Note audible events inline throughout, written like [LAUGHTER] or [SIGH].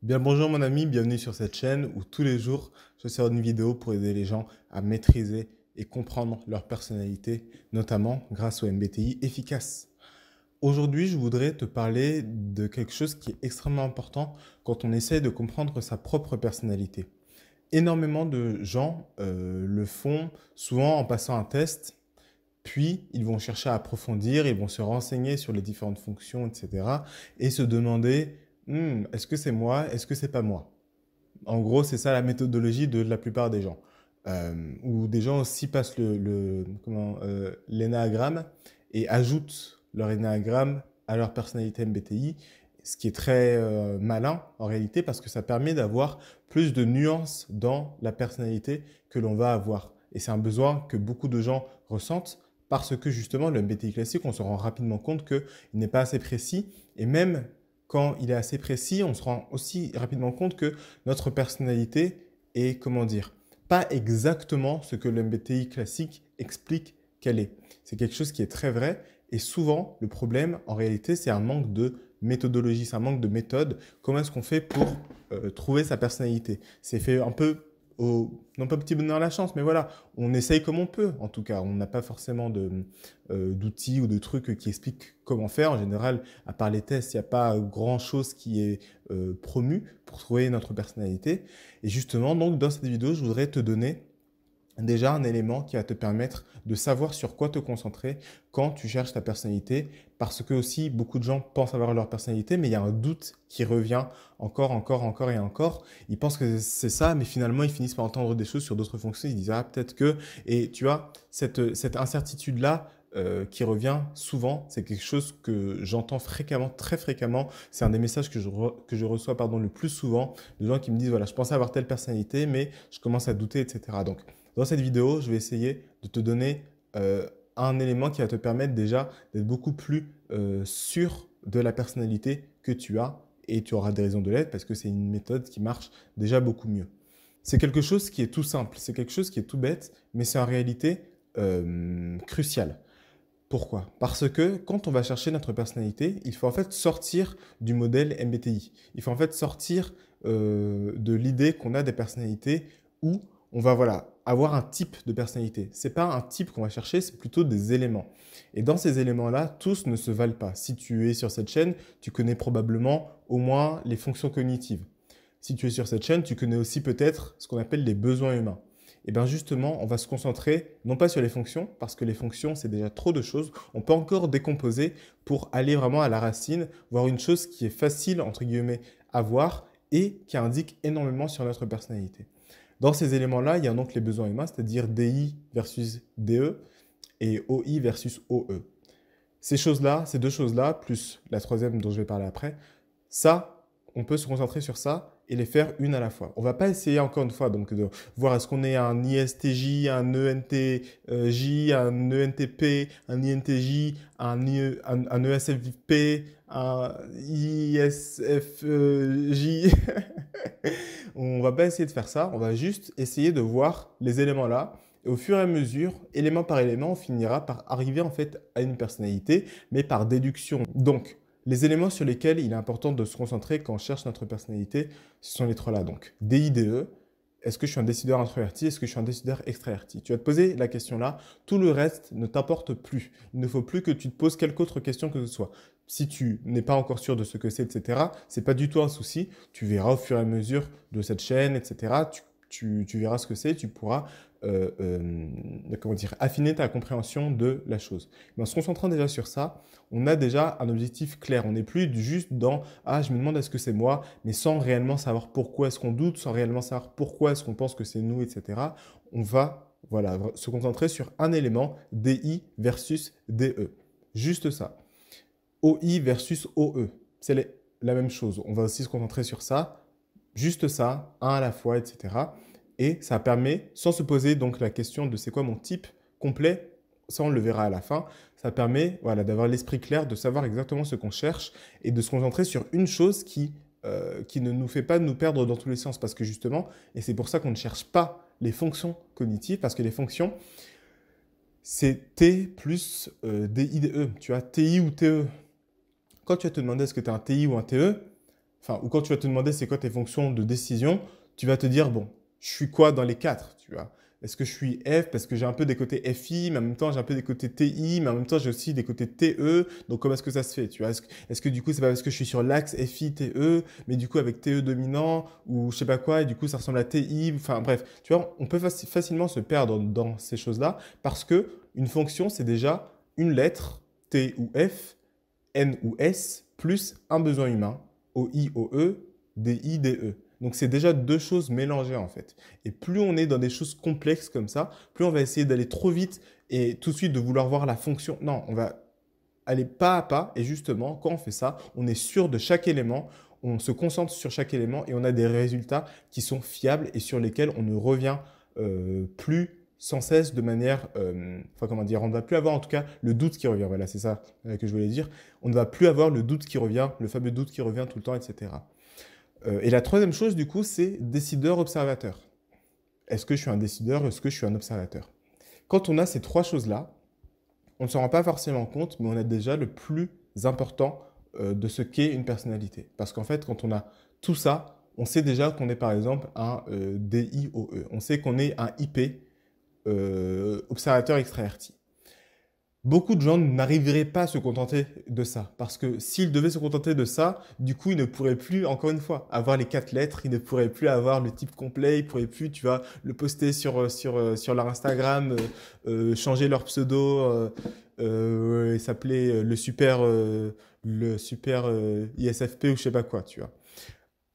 Bien bonjour mon ami, bienvenue sur cette chaîne où tous les jours je sors une vidéo pour aider les gens à maîtriser et comprendre leur personnalité, notamment grâce au MBTI efficace. Aujourd'hui je voudrais te parler de quelque chose qui est extrêmement important quand on essaye de comprendre sa propre personnalité. Énormément de gens euh, le font souvent en passant un test, puis ils vont chercher à approfondir, ils vont se renseigner sur les différentes fonctions, etc. et se demander Hmm, est-ce que c'est moi Est-ce que c'est pas moi En gros, c'est ça la méthodologie de la plupart des gens. Euh, ou des gens aussi passent le, comment, euh, l'énagramme et ajoutent leur énagramme à leur personnalité MBTI, ce qui est très euh, malin en réalité parce que ça permet d'avoir plus de nuances dans la personnalité que l'on va avoir. Et c'est un besoin que beaucoup de gens ressentent parce que justement le MBTI classique, on se rend rapidement compte qu'il n'est pas assez précis et même quand il est assez précis, on se rend aussi rapidement compte que notre personnalité est, comment dire, pas exactement ce que l'MBTI classique explique qu'elle est. C'est quelque chose qui est très vrai et souvent le problème en réalité c'est un manque de méthodologie, c'est un manque de méthode. Comment est-ce qu'on fait pour euh, trouver sa personnalité C'est fait un peu non pas petit bonheur la chance, mais voilà, on essaye comme on peut, en tout cas. On n'a pas forcément euh, d'outils ou de trucs qui expliquent comment faire. En général, à part les tests, il n'y a pas grand-chose qui est euh, promu pour trouver notre personnalité. Et justement, donc, dans cette vidéo, je voudrais te donner déjà un élément qui va te permettre de savoir sur quoi te concentrer quand tu cherches ta personnalité, parce que aussi beaucoup de gens pensent avoir leur personnalité, mais il y a un doute qui revient encore, encore, encore et encore. Ils pensent que c'est ça, mais finalement ils finissent par entendre des choses sur d'autres fonctions, ils disent ah peut-être que, et tu vois, cette, incertitude-là, euh, qui revient souvent. C'est quelque chose que j'entends fréquemment, très fréquemment. C'est un des messages que je, reçois pardon, le plus souvent de gens qui me disent voilà, je pensais avoir telle personnalité, mais je commence à douter, etc. Donc, dans cette vidéo, je vais essayer de te donner euh, un élément qui va te permettre déjà d'être beaucoup plus euh, sûr de la personnalité que tu as et tu auras des raisons de l'être parce que c'est une méthode qui marche déjà beaucoup mieux. C'est quelque chose qui est tout simple, c'est quelque chose qui est tout bête, mais c'est en réalité euh, crucial. Pourquoi Parce que quand on va chercher notre personnalité, il faut en fait sortir du modèle MBTI. Il faut en fait sortir de l'idée qu'on a des personnalités où on va voilà avoir un type de personnalité. C'est pas un type qu'on va chercher, c'est plutôt des éléments. Et dans ces éléments-là, tous ne se valent pas. Si tu es sur cette chaîne, tu connais probablement au moins les fonctions cognitives. Si tu es sur cette chaîne, tu connais aussi peut-être ce qu'on appelle les besoins humains. Et eh bien justement, on va se concentrer non pas sur les fonctions, parce que les fonctions, c'est déjà trop de choses. On peut encore décomposer pour aller vraiment à la racine, voir une chose qui est facile, entre guillemets, à voir et qui indique énormément sur notre personnalité. Dans ces éléments-là, il y a donc les besoins humains, c'est-à-dire DI versus DE et OI versus OE. Ces choses-là, ces deux choses-là, plus la troisième dont je vais parler après, ça, on peut se concentrer sur ça et les faire une à la fois. On va pas essayer encore une fois donc de voir est-ce qu'on est un ISTJ, un ENTJ, un ENTP, un INTJ, e, un, un, ESFP, un ISFJ. [LAUGHS] on va pas essayer de faire ça, on va juste essayer de voir les éléments là. Et au fur et à mesure, élément par élément, on finira par arriver en fait à une personnalité, mais par déduction. Donc, les éléments sur lesquels il est important de se concentrer quand on cherche notre personnalité, ce sont les trois-là. Donc, DIDE, est-ce que je suis un décideur introverti Est-ce que je suis un décideur extraverti Tu vas te poser la question là. Tout le reste ne t'importe plus. Il ne faut plus que tu te poses quelque autre question que ce soit. Si tu n'es pas encore sûr de ce que c'est, etc., c'est pas du tout un souci. Tu verras au fur et à mesure de cette chaîne, etc. Tu, tu verras ce que c'est. Tu pourras euh, euh, comment dire, affiner ta compréhension de la chose. Mais en se concentrant déjà sur ça, on a déjà un objectif clair. On n'est plus juste dans ah je me demande est-ce que c'est moi, mais sans réellement savoir pourquoi est-ce qu'on doute, sans réellement savoir pourquoi est-ce qu'on pense que c'est nous, etc. On va voilà se concentrer sur un élément DI versus DE. Juste ça. OI versus OE. C'est la même chose. On va aussi se concentrer sur ça, juste ça, un à la fois, etc. Et ça permet, sans se poser donc la question de c'est quoi mon type complet, ça on le verra à la fin, ça permet voilà, d'avoir l'esprit clair, de savoir exactement ce qu'on cherche et de se concentrer sur une chose qui, euh, qui ne nous fait pas nous perdre dans tous les sens. Parce que justement, et c'est pour ça qu'on ne cherche pas les fonctions cognitives, parce que les fonctions, c'est T plus euh, E. tu as TI ou TE. Quand tu vas te demander est-ce que tu as un TI ou un TE, enfin, ou quand tu vas te demander c'est quoi tes fonctions de décision, tu vas te dire, bon, je suis quoi dans les quatre, tu vois Est-ce que je suis F parce que j'ai un peu des côtés FI, mais en même temps j'ai un peu des côtés TI, mais en même temps j'ai aussi des côtés TE. Donc comment est-ce que ça se fait, tu vois Est-ce que, du coup c'est pas parce que je suis sur l'axe FI TE, mais du coup avec TE dominant ou je sais pas quoi, et du coup ça ressemble à TI. Enfin bref, tu vois, on peut facilement se perdre dans ces choses-là parce que une fonction c'est déjà une lettre T ou F, N ou S plus un besoin humain, OI, i e, DI, DE. Donc c'est déjà deux choses mélangées en fait. Et plus on est dans des choses complexes comme ça, plus on va essayer d'aller trop vite et tout de suite de vouloir voir la fonction. Non, on va aller pas à pas et justement quand on fait ça, on est sûr de chaque élément, on se concentre sur chaque élément et on a des résultats qui sont fiables et sur lesquels on ne revient euh, plus sans cesse de manière, euh, enfin comment dire, on ne va plus avoir en tout cas le doute qui revient. Voilà, c'est ça euh, que je voulais dire. On ne va plus avoir le doute qui revient, le fameux doute qui revient tout le temps, etc. Euh, et la troisième chose, du coup, c'est décideur-observateur. Est-ce que je suis un décideur Est-ce que je suis un observateur Quand on a ces trois choses-là, on ne s'en rend pas forcément compte, mais on a déjà le plus important euh, de ce qu'est une personnalité. Parce qu'en fait, quand on a tout ça, on sait déjà qu'on est par exemple un euh, DIOE. On sait qu'on est un IP, observateur extraverti. Beaucoup de gens n'arriveraient pas à se contenter de ça, parce que s'ils devaient se contenter de ça, du coup, ils ne pourraient plus, encore une fois, avoir les quatre lettres, ils ne pourraient plus avoir le type complet, ils pourraient plus, tu vois, le poster sur, euh, sur, euh, sur leur Instagram, euh, changer leur pseudo, et s'appeler le super, le super ISFP ou je sais pas quoi, tu vois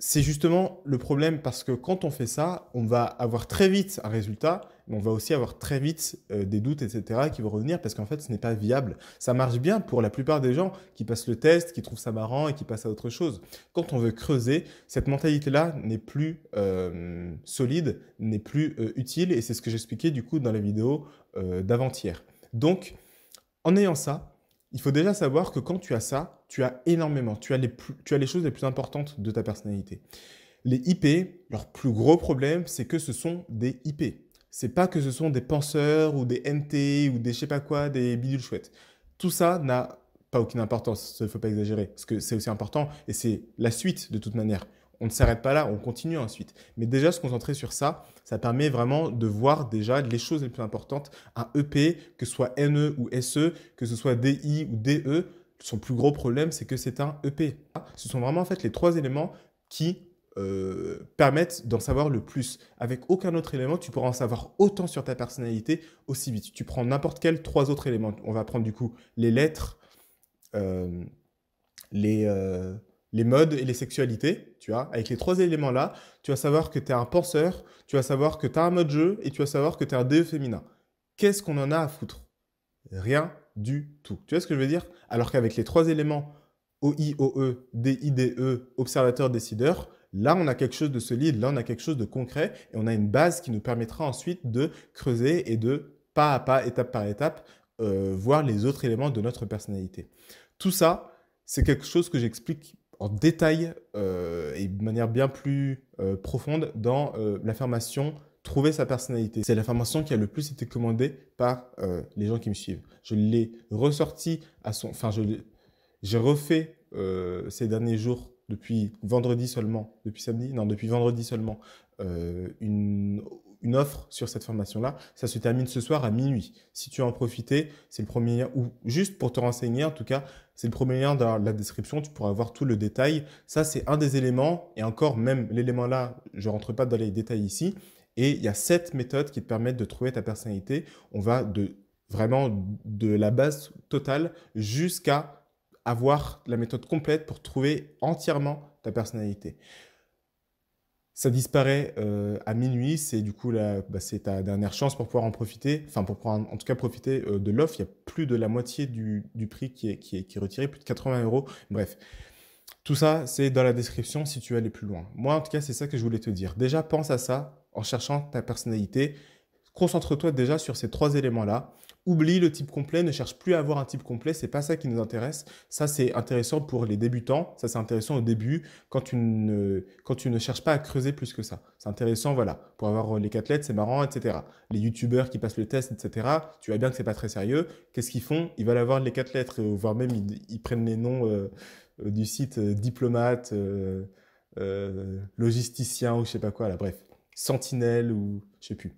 c'est justement le problème parce que quand on fait ça, on va avoir très vite un résultat, mais on va aussi avoir très vite euh, des doutes, etc., qui vont revenir parce qu'en fait, ce n'est pas viable. Ça marche bien pour la plupart des gens qui passent le test, qui trouvent ça marrant et qui passent à autre chose. Quand on veut creuser, cette mentalité-là n'est plus euh, solide, n'est plus euh, utile, et c'est ce que j'expliquais du coup dans la vidéo d'avant-hier. Donc, en ayant ça, il faut déjà savoir que quand tu as ça, tu as énormément, tu as les, choses les plus importantes de ta personnalité. Les IP, leur plus gros problème, c'est que ce sont des IP. C'est pas que ce sont des penseurs ou des NT ou des je sais pas quoi, des bidules chouettes. Tout ça n'a pas aucune importance, il ne faut pas exagérer, parce que c'est aussi important et c'est la suite de toute manière on ne s'arrête pas là, on continue ensuite. Mais déjà, se concentrer sur ça, ça permet vraiment de voir déjà les choses les plus importantes. Un EP, que ce soit NE ou SE, que ce soit DI ou DE, son plus gros problème, c'est que c'est un EP. Ce sont vraiment en fait les trois éléments qui euh, permettent d'en savoir le plus. Avec aucun autre élément, tu pourras en savoir autant sur ta personnalité aussi vite. Tu prends n'importe quel trois autres éléments. On va prendre du coup les lettres, euh, les... Euh, les modes et les sexualités, tu vois, avec les trois éléments-là, tu vas savoir que tu es un penseur, tu vas savoir que tu as un mode jeu et tu vas savoir que tu es un DE féminin. Qu'est-ce qu'on en a à foutre Rien du tout. Tu vois ce que je veux dire Alors qu'avec les trois éléments e, D E, observateur décideur, là on a quelque chose de solide, là on a quelque chose de concret et on a une base qui nous permettra ensuite de creuser et de pas à pas, étape par étape, euh, voir les autres éléments de notre personnalité. Tout ça, c'est quelque chose que j'explique en détail euh, et de manière bien plus euh, profonde dans euh, l'affirmation trouver sa personnalité. C'est l'affirmation qui a le plus été commandée par les gens qui me suivent. Je l'ai ressorti à son, enfin je j'ai refait ces derniers jours depuis vendredi seulement, depuis samedi, non depuis vendredi seulement, une une offre sur cette formation-là. Ça se termine ce soir à minuit. Si tu en profiter, c'est le premier lien, ou juste pour te renseigner, en tout cas, c'est le premier lien dans la description, tu pourras voir tout le détail. Ça, c'est un des éléments, et encore même l'élément là, je rentre pas dans les détails ici. Et il y a sept méthodes qui te permettent de trouver ta personnalité. On va de vraiment de la base totale jusqu'à avoir la méthode complète pour trouver entièrement ta personnalité. Ça disparaît euh, à minuit, c'est du coup la, bah, c'est ta dernière chance pour pouvoir en profiter, enfin pour en, tout cas profiter euh, de l'offre. Il y a plus de la moitié du, du prix qui est, qui, est, qui est retiré, plus de 80 euros. Bref, tout ça c'est dans la description si tu veux aller plus loin. Moi en tout cas c'est ça que je voulais te dire. Déjà pense à ça en cherchant ta personnalité. Concentre-toi déjà sur ces trois éléments-là oublie le type complet, ne cherche plus à avoir un type complet, c'est pas ça qui nous intéresse. Ça, c'est intéressant pour les débutants, ça, c'est intéressant au début quand tu, ne, quand tu ne cherches pas à creuser plus que ça. C'est intéressant, voilà, pour avoir euh, les quatre lettres, c'est marrant, etc. Les youtubeurs qui passent le test, etc., tu vois bien que c'est pas très sérieux. Qu'est-ce qu'ils font Ils veulent avoir les quatre lettres, euh, voire même ils, prennent les noms euh, du site diplomate, logisticien ou je sais pas quoi, là, bref, sentinelle ou je sais plus.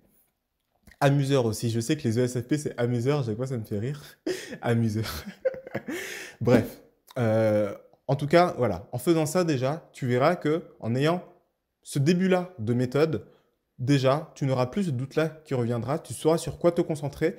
Amuseur aussi. Je sais que les ESFP, c'est amuseur. J'ai quoi, ça me fait rire. [LAUGHS] amuseur. [LAUGHS] Bref. Euh, en tout cas, voilà. En faisant ça déjà, tu verras que en ayant ce début-là de méthode, déjà, tu n'auras plus ce doute-là qui reviendra. Tu sauras sur quoi te concentrer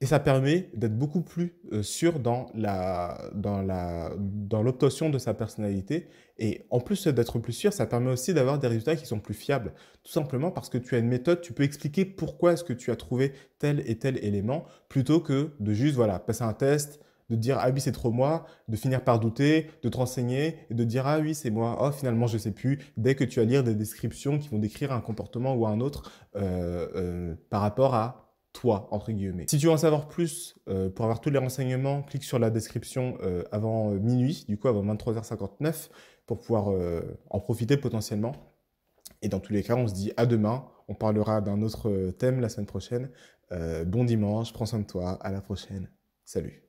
et ça permet d'être beaucoup plus euh, sûr dans la, dans la, dans l'obtention de sa personnalité. Et en plus d'être plus sûr, ça permet aussi d'avoir des résultats qui sont plus fiables. Tout simplement parce que tu as une méthode, tu peux expliquer pourquoi est-ce que tu as trouvé tel et tel élément plutôt que de juste, voilà, passer un test, de dire ah oui c'est trop moi, de finir par douter, de te renseigner et de dire ah oui c'est moi, oh finalement je sais plus, dès que tu vas lire des descriptions qui vont décrire un comportement ou un autre euh, euh, par rapport à toi, entre guillemets. Si tu veux en savoir plus, euh, pour avoir tous les renseignements, clique sur la description euh, avant euh, minuit, du coup avant 23h59, pour pouvoir en profiter potentiellement. Et dans tous les cas, on se dit à demain. On parlera d'un autre thème la semaine prochaine. bon dimanche, prends soin de toi. À la prochaine. Salut.